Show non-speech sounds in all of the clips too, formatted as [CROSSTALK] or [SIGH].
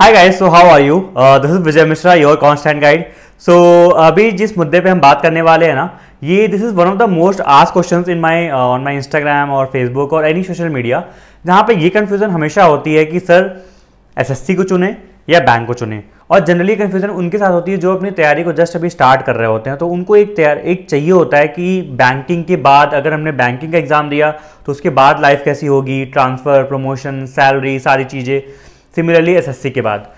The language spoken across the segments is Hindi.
hi guys so how are you this is Vijay Mishra your constant guide सो अभी जिस मुद्दे पे हम बात करने वाले हैं ना ये this is one of the most ask question in my on my Instagram और फेसबुक और एनी सोशल मीडिया जहाँ पे ये कन्फ्यूज़न हमेशा होती है कि सर एसएससी को चुने या बैंक को चुने और जनरली कन्फ्यूज़न उनके साथ होती है जो अपनी तैयारी को जस्ट अभी स्टार्ट कर रहे होते हैं तो उनको एक तैयार एक चाहिए होता है कि बैंकिंग के बाद अगर हमने बैंकिंग का एग्ज़ाम दिया तो उसके बाद लाइफ कैसी होगी ट्रांसफ़र प्रमोशन सैलरी सारी चीज़ें सिमिलरली एसएससी के बाद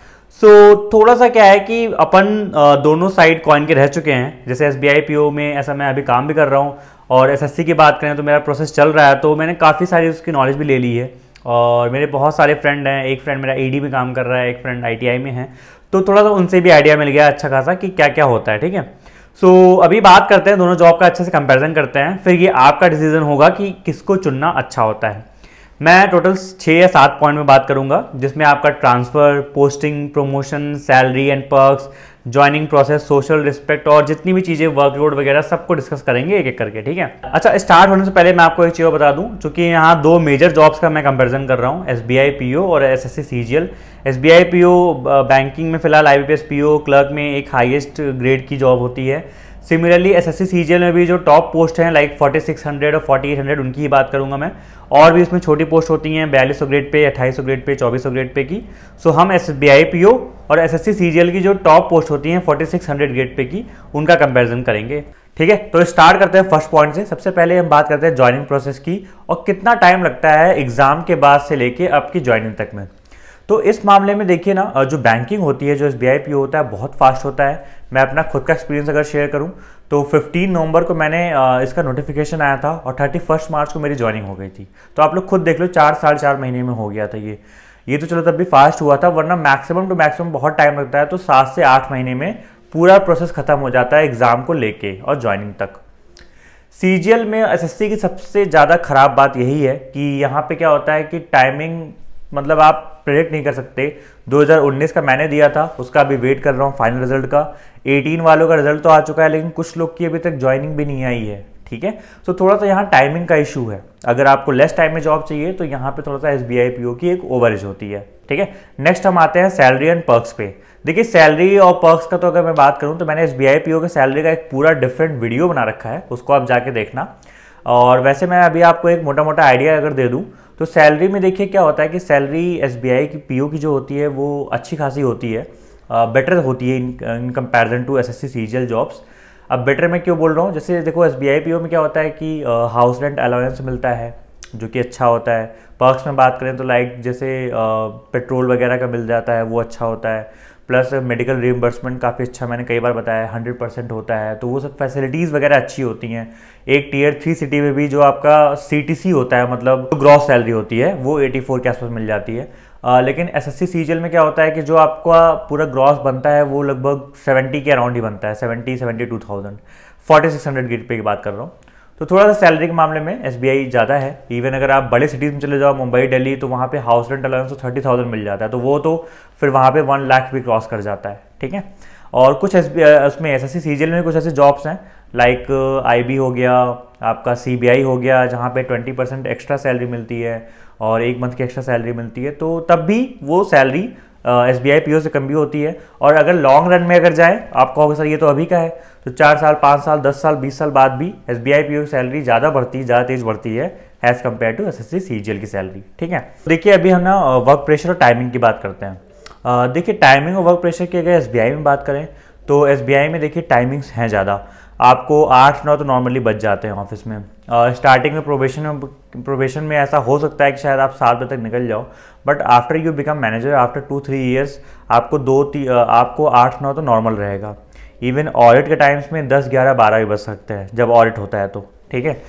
सो so, थोड़ा सा क्या है कि अपन दोनों साइड कॉइन के रह चुके हैं जैसे एस बी में ऐसा मैं अभी काम भी कर रहा हूँ और एसएससी की बात करें तो मेरा प्रोसेस चल रहा है तो मैंने काफ़ी सारी उसकी नॉलेज भी ले ली है और मेरे बहुत सारे फ्रेंड हैं एक फ्रेंड मेरा ईडी e में काम कर रहा है एक फ्रेंड आईटीआई में है तो थोड़ा सा उनसे भी आइडिया मिल गया अच्छा खासा कि क्या क्या होता है ठीक है सो so, अभी बात करते हैं दोनों जॉब का अच्छे से कंपैरिजन करते हैं फिर ये आपका डिसीजन होगा कि किसको चुनना अच्छा होता है मैं टोटल छः या सात पॉइंट में बात करूंगा जिसमें आपका transfer posting promotion salary and perks joining process social respect और जितनी भी चीज़ें वर्कलोड वगैरह सबको डिस्कस करेंगे एक एक करके ठीक है अच्छा स्टार्ट होने से पहले मैं आपको एक चीज़ बता दूं चूंकि यहाँ दो मेजर जॉब्स का मैं कंपेरिजन कर रहा हूँ S B I P O और S S C C G L S B I P O banking में फिलहाल I B P S P O clerk में एक हाइएस्ट ग्रेड की जॉब होती है सिमिलरली एस एस में भी जो टॉप पोस्ट हैं लाइक 4600 और 4800 उनकी ही बात करूंगा मैं और भी इसमें छोटी पोस्ट होती हैं बयालीस ग्रेड पे अट्ठाईस ग्रेड पे चौबीस सौ ग्रेड पे की सो so, हम S B I P O और एस एस की जो टॉप पोस्ट होती हैं 4600 ग्रेड पे की उनका कंपेरिजन करेंगे ठीक है तो स्टार्ट करते हैं फर्स्ट पॉइंट से सबसे पहले हम बात करते हैं ज्वाइनिंग प्रोसेस की और कितना टाइम लगता है एग्जाम के बाद से लेके आपकी ज्वाइनिंग तक में तो इस मामले में देखिए ना जो बैंकिंग होती है जो एस बी होता है बहुत फास्ट होता है मैं अपना खुद का एक्सपीरियंस अगर शेयर करूँ तो 15 नवंबर को मैंने इसका नोटिफिकेशन आया था और 31 मार्च को मेरी ज्वाइनिंग हो गई थी तो आप लोग खुद देख लो चार साल चार महीने में हो गया था ये ये तो चलो तब भी फास्ट हुआ था वरना मैक्सिमम टू मैक्सिमम बहुत टाइम लगता है तो सात से आठ महीने में पूरा प्रोसेस खत्म हो जाता है एग्ज़ाम को लेके और ज्वाइनिंग तक सी में एस की सबसे ज़्यादा ख़राब बात यही है कि यहाँ पे क्या होता है कि टाइमिंग मतलब आप प्रेडिक्ट नहीं कर सकते 2019 का मैंने दिया था उसका अभी वेट कर रहा हूँ फाइनल रिजल्ट का 18 वालों का रिजल्ट तो आ चुका है लेकिन कुछ लोग की अभी तक ज्वाइनिंग भी नहीं आई है ठीक है सो थोड़ा सा यहाँ टाइमिंग का इशू है अगर आपको लेस टाइम में जॉब चाहिए तो यहाँ पे थोड़ा सा एस बी की एक ओवरेज होती है ठीक है नेक्स्ट हम आते हैं सैलरी एंड पर्क्स पे देखिए सैलरी और पर्क्स का तो अगर मैं बात करूँ तो मैंने एस बी के सैलरी का एक पूरा डिफरेंट वीडियो बना रखा है उसको आप जाके देखना और वैसे मैं अभी आपको एक मोटा मोटा आइडिया अगर दे दूँ तो सैलरी में देखिए क्या होता है कि सैलरी एस की पी की जो होती है वो अच्छी खासी होती है बेटर uh, होती है in in comparison to S S C jobs अब बेटर मैं क्यों बोल रहा हूँ जैसे देखो एस बी में क्या होता है कि हाउस रेंट अलाउंस मिलता है जो कि अच्छा होता है पर्क्स में बात करें तो लाइक जैसे पेट्रोल वगैरह का मिल जाता है वो अच्छा होता है प्लस मेडिकल रिम्बर्समेंट काफ़ी अच्छा मैंने कई बार बताया हंड्रेड परसेंट होता है तो वो सब फैसिलिटीज़ वगैरह अच्छी होती हैं एक टीयर थ्री सिटी में भी जो आपका सी होता है मतलब जो ग्रॉस सैलरी होती है वो एटी के आसपास मिल जाती है आ, लेकिन एस एस सी में क्या होता है कि जो आपका पूरा ग्रॉस बनता है वो लगभग सेवेंटी के अराउंड ही बनता है seventy seventy two thousand forty six hundred grade pay की बात कर रहा हूँ तो थोड़ा सा सैलरी के मामले में एस ज़्यादा है इवन अगर आप बड़े सिटीज़ में चले जाओ मुंबई दिल्ली तो वहाँ पे हाउस रेंट अलाउंस तो थर्टी थाउजेंड मिल जाता है तो वो तो फिर वहाँ पे वन लाख भी क्रॉस कर जाता है ठीक है और कुछ एस उसमें एस एस में कुछ ऐसे जॉब्स हैं लाइक आई uh, हो गया आपका सी हो गया जहाँ पे ट्वेंटी परसेंट एक्स्ट्रा सैलरी मिलती है और एक मंथ की एक्स्ट्रा सैलरी मिलती है तो तब भी वो salary S B I P O से कम भी होती है और अगर लॉन्ग रन में अगर जाए आप कहोगे सर ये तो अभी का है तो चार साल पाँच साल दस साल बीस साल बाद भी S B I P O की सैलरी ज़्यादा बढ़ती ज़्यादा तेज़ बढ़ती है as compare to S S C C की सैलरी ठीक है देखिए अभी हम ना वर्क प्रेशर और टाइमिंग की बात करते हैं देखिए टाइमिंग और वर्क प्रेशर की अगर एस बी आई में बात करें तो एस बी आई में देखिए टाइमिंग्स हैं ज़्यादा आपको आठ नौ तो नॉर्मली बच जाते हैं ऑफिस में स्टार्टिंग में प्रोबेशन में प्रोबेशन में ऐसा हो सकता है कि शायद आप सात बजे तक निकल जाओ but after you become manager after two three years आपको दो ती, uh, आपको आठ नौ तो नॉर्मल रहेगा इवन ऑडिट के टाइम्स में दस ग्यारह बारह भी बच सकते हैं जब ऑडिट होता है तो ठीक है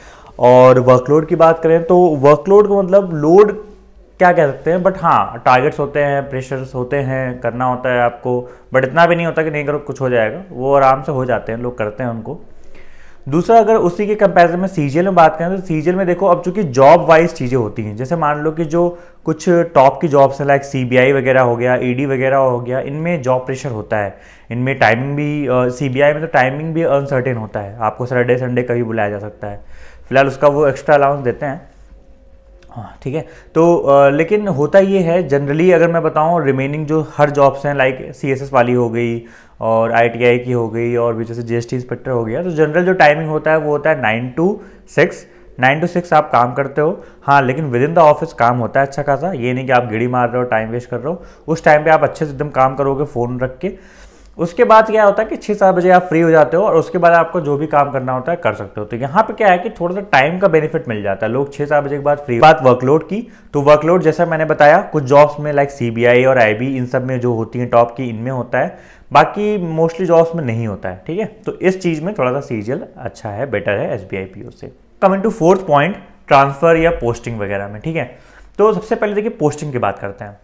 और वर्कलोड की बात करें तो वर्कलोड का मतलब लोड क्या कह सकते हैं बट हाँ टारगेट्स होते हैं प्रेशर्स होते हैं करना होता है आपको बट इतना भी नहीं होता कि नहीं करो कुछ हो जाएगा वो आराम से हो जाते हैं लोग करते हैं उनको दूसरा अगर उसी के कंपैरिजन में सीजीएल में बात करें तो सीजीएल में देखो अब चूंकि जॉब वाइज चीज़ें होती हैं जैसे मान लो कि जो कुछ टॉप की जॉब्स हैं लाइक सी वगैरह हो गया ई e वगैरह हो गया इनमें जॉब प्रेशर होता है इनमें टाइमिंग भी सी uh, में तो टाइमिंग भी अनसर्टेन होता है आपको सैटरडे संडे कभी बुलाया जा सकता है फिलहाल उसका वो एक्स्ट्रा अलाउंस देते हैं हाँ ठीक है तो आ, लेकिन होता ये है जनरली अगर मैं बताऊँ रिमेनिंग जो हर जॉब्स हैं लाइक सी वाली हो गई और आई की हो गई और भी जैसे जी इंस्पेक्टर हो गया तो जनरल जो टाइमिंग होता है वो होता है nine to six nine to six आप काम करते हो हाँ लेकिन विद इन द ऑफिस काम होता है अच्छा खासा ये नहीं कि आप गिड़ी मार रहे हो टाइम वेस्ट कर रहे हो उस टाइम पे आप अच्छे से एकदम काम करोगे फ़ोन रख के उसके बाद क्या होता है कि छः सात बजे आप फ्री हो जाते हो और उसके बाद आपको जो भी काम करना होता है कर सकते हो तो यहाँ पे क्या है कि थोड़ा सा टाइम का बेनिफिट मिल जाता है लोग छः सात बजे के बाद फ्री बात वर्कलोड की तो वर्कलोड जैसा मैंने बताया कुछ जॉब्स में लाइक सी और आई इन सब में जो होती हैं टॉप की इनमें होता है बाकी मोस्टली जॉब्स में नहीं होता है ठीक है तो इस चीज़ में थोड़ा सा सीरियल अच्छा है बेटर है एस बी से coming to fourth point transfer या पोस्टिंग वगैरह में ठीक है तो सबसे पहले देखिए पोस्टिंग की बात करते हैं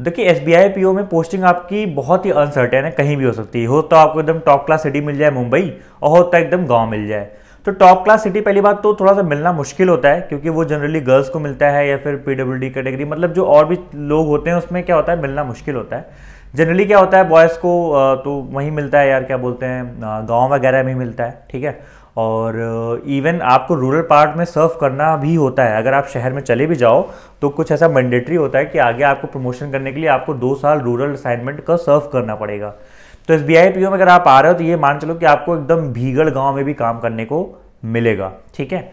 देखिए S B I P O में पोस्टिंग आपकी बहुत ही अनसर्टेन है कहीं भी हो सकती है हो तो आपको एकदम टॉप क्लास सिटी मिल जाए मुंबई और हो तो एकदम गांव मिल जाए तो टॉप क्लास सिटी पहली बात तो थोड़ा सा मिलना मुश्किल होता है क्योंकि वो जनरली गर्ल्स को मिलता है या फिर पी डब्ल्यू डी कैटेगरी मतलब जो और भी लोग होते हैं उसमें क्या होता है मिलना मुश्किल होता है जनरली क्या होता है बॉयज़ को तो वहीं मिलता है यार क्या बोलते हैं गाँव वगैरह में ही मिलता है ठीक है और इवन uh, आपको रूरल पार्ट में सर्व करना भी होता है अगर आप शहर में चले भी जाओ तो कुछ ऐसा मैंडेटरी होता है कि आगे आपको प्रमोशन करने के लिए आपको दो साल रूरल असाइनमेंट का सर्व करना पड़ेगा तो एस बी आई में अगर आप आ रहे हो तो ये मान चलो कि आपको एकदम भीगड़ गाँव में भी काम करने को मिलेगा ठीक है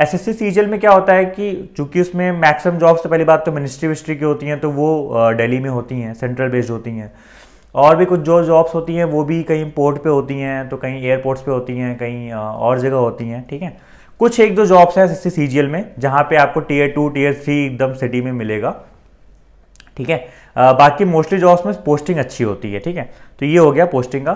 एस एस सी में क्या होता है कि चूंकि उसमें मैक्सिमम जॉब्स तो पहली बात तो मिनिस्ट्री विस्ट्री की होती हैं तो वो uh, दिल्ली में होती हैं सेंट्रल बेस्ड होती हैं और भी कुछ जो जॉब्स होती हैं वो भी कहीं पोर्ट पे होती हैं तो कहीं एयरपोर्ट्स पे होती हैं कहीं और जगह होती हैं ठीक है कुछ एक दो जॉब्स हैं सी सी में जहाँ पे आपको टीयर टू टीयर थ्री एकदम सिटी में मिलेगा ठीक है बाकी मोस्टली जॉब्स में पोस्टिंग अच्छी होती है ठीक है तो ये हो गया पोस्टिंग का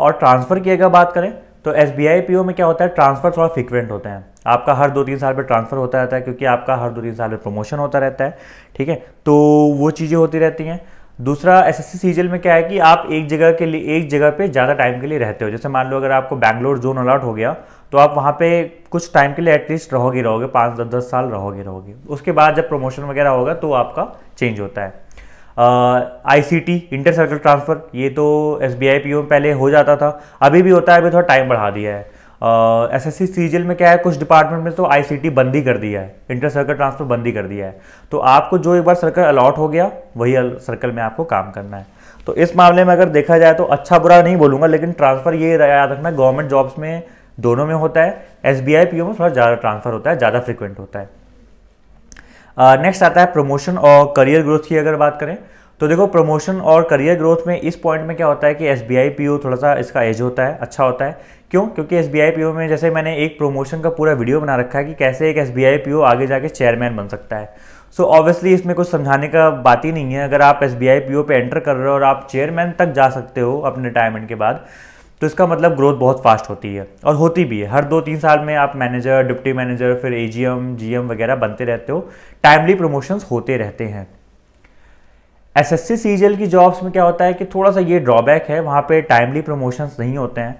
और ट्रांसफ़र की अगर बात करें तो S B I P O में क्या होता है ट्रांसफ़र थोड़ा फ्रिक्वेंट होता है आपका हर दो तीन साल पर ट्रांसफ़र होता रहता है क्योंकि आपका हर दो तीन साल में प्रमोशन होता रहता है ठीक है तो वो चीज़ें होती रहती हैं दूसरा एस एस सीजल में क्या है कि आप एक जगह के लिए एक जगह पे ज़्यादा टाइम के लिए रहते हो जैसे मान लो अगर आपको बैंगलोर जोन अलाउट हो गया तो आप वहाँ पे कुछ टाइम के लिए एटलीस्ट रहोगे रहोगे पाँच दस दस साल रहोगे रहोगे उसके बाद जब प्रमोशन वगैरह होगा तो आपका चेंज होता है I C T inter circle transfer ये तो S B I P O में पहले हो जाता था अभी भी होता है अभी थोड़ा टाइम बढ़ा दिया है एस एस सी में क्या है कुछ डिपार्टमेंट में तो आई बंद ही कर दिया है इंटर सर्कल ट्रांसफ़र बंद ही कर दिया है तो आपको जो एक बार सर्कल अलॉट हो गया वही सर्कल में आपको काम करना है तो इस मामले में अगर देखा जाए तो अच्छा बुरा नहीं बोलूंगा लेकिन ट्रांसफ़र ये याद रखना गवर्नमेंट जॉब्स में दोनों में होता है S B I P O में थोड़ा ज़्यादा ट्रांसफ़र होता है ज़्यादा फ्रिक्वेंट होता है नेक्स्ट आता है प्रमोशन और करियर ग्रोथ की अगर बात करें तो देखो प्रमोशन और करियर ग्रोथ में इस पॉइंट में क्या होता है कि S B I P O थोड़ा सा इसका एज होता है अच्छा होता है क्यों क्योंकि एस बी में जैसे मैंने एक प्रोमोशन का पूरा वीडियो बना रखा है कि कैसे एक एस बी आगे जाके चेयरमैन बन सकता है सो so ऑब्वियसली इसमें कुछ समझाने का बात ही नहीं है अगर आप एस बी पे एंटर कर रहे हो और आप चेयरमैन तक जा सकते हो अपने रिटायरमेंट के बाद तो इसका मतलब ग्रोथ बहुत फास्ट होती है और होती भी है हर दो तीन साल में आप मैनेजर डिप्टी मैनेजर फिर ए जी एम वगैरह बनते रहते हो टाइमली प्रमोशंस होते रहते हैं एस एस सी की जॉब्स में क्या होता है कि थोड़ा सा ये ड्रॉबैक है वहाँ पे टाइमली प्रमोशंस नहीं होते हैं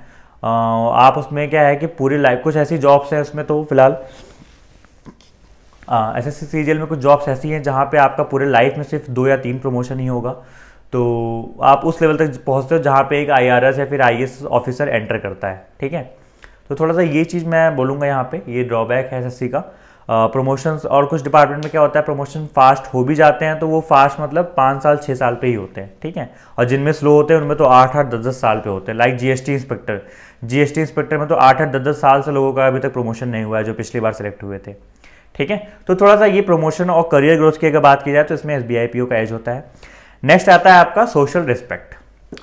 आप उसमें क्या है कि पूरी लाइफ कुछ ऐसी जॉब्स हैं उसमें तो फिलहाल एस हाँ, एस सी में कुछ जॉब्स ऐसी हैं जहाँ पे आपका पूरे लाइफ में सिर्फ दो या तीन प्रमोशन ही होगा तो आप उस लेवल तक पहुँचते हो जहाँ पे एक आई आर एस या फिर आई एस ऑफिसर एंटर करता है ठीक है तो थोड़ा सा ये चीज़ मैं बोलूँगा यहाँ पे ये ड्रॉबैक है एस एस सी का प्रमोशंस और कुछ डिपार्टमेंट में क्या होता है प्रमोशन फास्ट हो भी जाते हैं तो वो फास्ट मतलब पाँच साल छः साल पे ही होते हैं ठीक है और जिनमें स्लो होते हैं उनमें तो आठ आठ दस दस साल पे होते हैं like GST inspector GST inspector में तो आठ आठ दस दस साल से लोगों का अभी तक प्रमोशन नहीं हुआ है जो पिछली बार सेलेक्ट हुए थे ठीक है तो थोड़ा सा ये प्रमोशन और करियर ग्रोथ की अगर बात की जाए तो इसमें एस का एज होता है नेक्स्ट आता है आपका सोशल रिस्पेक्ट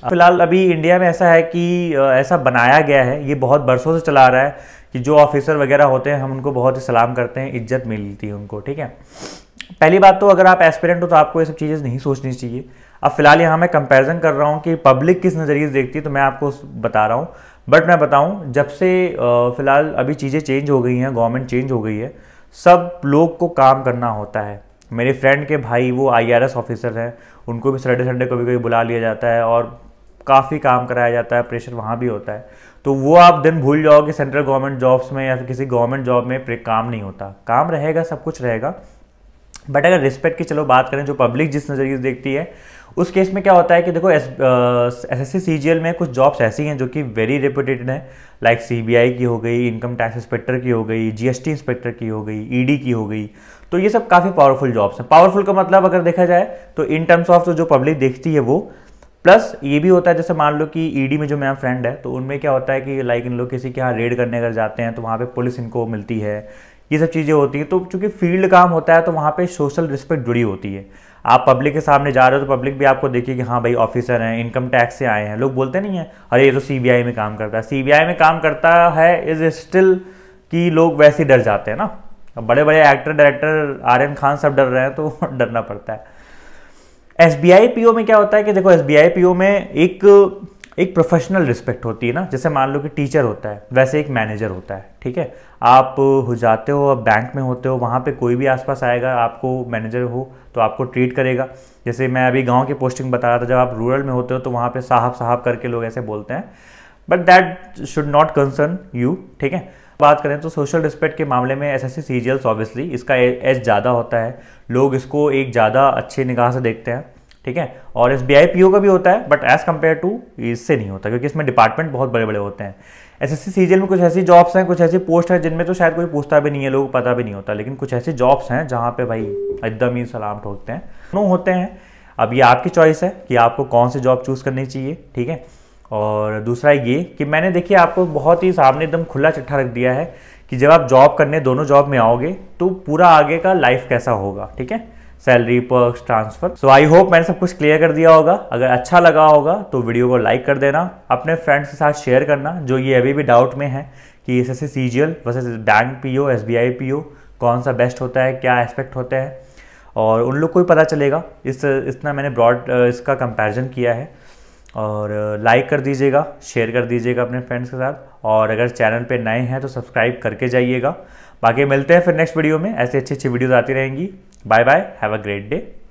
फिलहाल अभी इंडिया में ऐसा है कि ऐसा बनाया गया है ये बहुत बरसों से चला रहा है कि जो ऑफिसर वगैरह होते हैं हम उनको बहुत ही सलाम करते हैं इज्जत मिलती है उनको ठीक है पहली बात तो अगर आप एस्पिरेंट हो तो आपको ये सब चीज़ें नहीं सोचनी चाहिए अब फिलहाल यहाँ मैं कंपैरिजन कर रहा हूँ कि पब्लिक किस नज़रिए से देखती है तो मैं आपको बता रहा हूँ बट मैं बताऊँ जब से फ़िलहाल अभी चीज़ें चेंज हो गई हैं गवर्नमेंट चेंज हो गई है सब लोग को काम करना होता है मेरे फ्रेंड के भाई वो आई ऑफिसर हैं उनको भी सैटरडे संडे कभी कभी बुला लिया जाता है और काफ़ी काम कराया जाता है प्रेशर वहाँ भी होता है तो वो आप दिन भूल जाओगे सेंट्रल गवर्नमेंट जॉब्स में या फिर किसी गवर्नमेंट जॉब में काम नहीं होता काम रहेगा सब कुछ रहेगा बट अगर रिस्पेक्ट की चलो बात करें जो पब्लिक जिस नज़रिए से देखती है उस केस में क्या होता है कि देखो एस एस एस सी में कुछ जॉब्स ऐसी हैं जो कि वेरी रेपुटेड हैं लाइक सी की हो गई इनकम टैक्स इंस्पेक्टर की हो गई जीएसटी इंस्पेक्टर की हो गई ईडी e की हो गई तो ये सब काफ़ी पावरफुल जॉब्स हैं पावरफुल का मतलब अगर देखा जाए तो इन टर्म्स ऑफ तो जो पब्लिक देखती है वो प्लस ये भी होता है जैसे मान लो कि ईडी e में जो मेरा फ्रेंड है तो उनमें क्या होता है कि लाइक इन लोग किसी के यहाँ रेड करने अगर जाते हैं तो वहाँ पे पुलिस इनको मिलती है ये सब चीज़ें होती हैं तो चूंकि फील्ड काम होता है तो वहाँ पे सोशल रिस्पेक्ट जुड़ी होती है आप पब्लिक के सामने जा रहे हो तो पब्लिक भी आपको देखिए कि हाँ भाई ऑफिसर हैं इनकम टैक्स से आए हैं लोग बोलते नहीं हैं अरे ये तो सी में काम करता है सी में काम करता है इज स्टिल कि लोग वैसे ही डर जाते हैं ना बड़े बड़े एक्टर डायरेक्टर आर्यन खान सब डर रहे हैं तो [LAUGHS] डरना पड़ता है S B I P O में क्या होता है कि देखो S B I P O में एक एक प्रोफेशनल रिस्पेक्ट होती है ना जैसे मान लो कि टीचर होता है वैसे एक मैनेजर होता है ठीक है आप हो जाते हो आप बैंक में होते हो वहाँ पे कोई भी आसपास आएगा आपको मैनेजर हो तो आपको ट्रीट करेगा जैसे मैं अभी गांव की पोस्टिंग बता रहा था जब आप रूरल में होते हो तो वहाँ पे साहब साहब करके लोग ऐसे बोलते हैं but that should not concern you ठीक है बात करें तो सोशल रिस्पेक्ट के मामले में एस एस सी ऑब्वियसली इसका एज ज़्यादा होता है लोग इसको एक ज़्यादा अच्छे निगाह से देखते हैं ठीक है और S B I P O का भी होता है बट एज़ कम्पेयर टू इससे नहीं होता क्योंकि इसमें डिपार्टमेंट बहुत बड़े बड़े होते हैं एस एस सी में कुछ ऐसी जॉब्स हैं कुछ ऐसी पोस्ट हैं जिनमें तो शायद कोई पूछता भी नहीं है लोग पता भी नहीं होता लेकिन कुछ ऐसी जॉब्स हैं जहाँ पे भाई एकदम ही सलाम ठोकते हैं नो होते हैं अब ये आपकी चॉइस है कि आपको कौन सी जॉब चूज़ करनी चाहिए ठीक है और दूसरा ये कि मैंने देखिए आपको बहुत ही सामने एकदम खुला चिट्ठा रख दिया है कि जब आप जॉब करने दोनों जॉब में आओगे तो पूरा आगे का लाइफ कैसा होगा ठीक है सैलरी पर ट्रांसफर सो आई होप मैंने सब कुछ क्लियर कर दिया होगा अगर अच्छा लगा होगा तो वीडियो को लाइक कर देना अपने फ्रेंड्स के साथ शेयर करना जो ये अभी भी डाउट में है कि S S C G L versus bank P O S B I P O कौन सा बेस्ट होता है क्या एस्पेक्ट होते हैं और उन लोग को भी पता चलेगा इस इतना मैंने ब्रॉड इसका कंपेरिज़न किया है और लाइक कर दीजिएगा शेयर कर दीजिएगा अपने फ्रेंड्स के साथ और अगर चैनल पे नए हैं तो सब्सक्राइब करके जाइएगा बाकी मिलते हैं फिर नेक्स्ट वीडियो में ऐसी अच्छी अच्छी वीडियोज़ आती रहेंगी bye bye have a great day